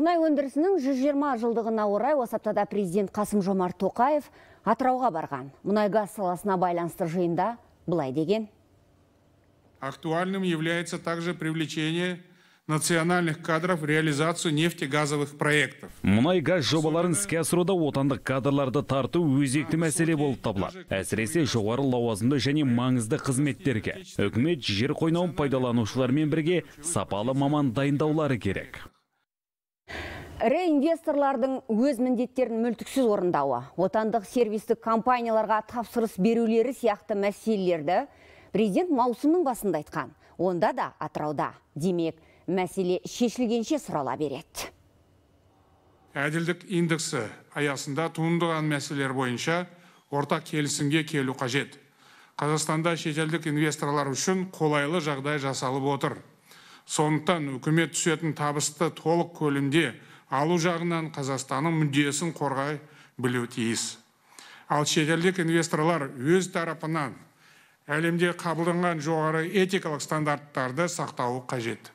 мұнай өндірісінің 120 жылдығына орай осы аптада президент қасым жомарт тоқаев атырауға барған мұнай газ саласына байланысты жиында былай деген актуальным является также привлечение национальных кадров реализацию нефтегазовых проектов. Мұнай газ жобаларын іске асыруда отандық кадрларды тарту өзекті мәселе болып табылады. Әсіресе жоғары лауазымды және маңызды қызметтерге. Үкімет жер қойнауын пайдаланушылармен бірге сапалы маман дайындаулары керек реинвесторлардың өз міндеттерін мүлтіксіз орындауы отандық сервистік компанияларға тапсырыс берулері сияқты мәселелерді президент маусымның басында айтқан онда да атырауда демек мәселе шешілгенше сұрала береді әділдік индексі аясында туындыған мәселелер бойынша ортақ келісімге келу қажет қазақстанда шетелдік инвесторлар үшін қолайлы жағдай жасалып отыр сондықтан үкімет түсетін табысты толық көлемде алу жағынан қазақстанның мүддесін қорғай білу тиіс ал шетелдік инвесторлар өз тарапынан әлемде қабылданған жоғары этикалық стандарттарды сақтауы қажет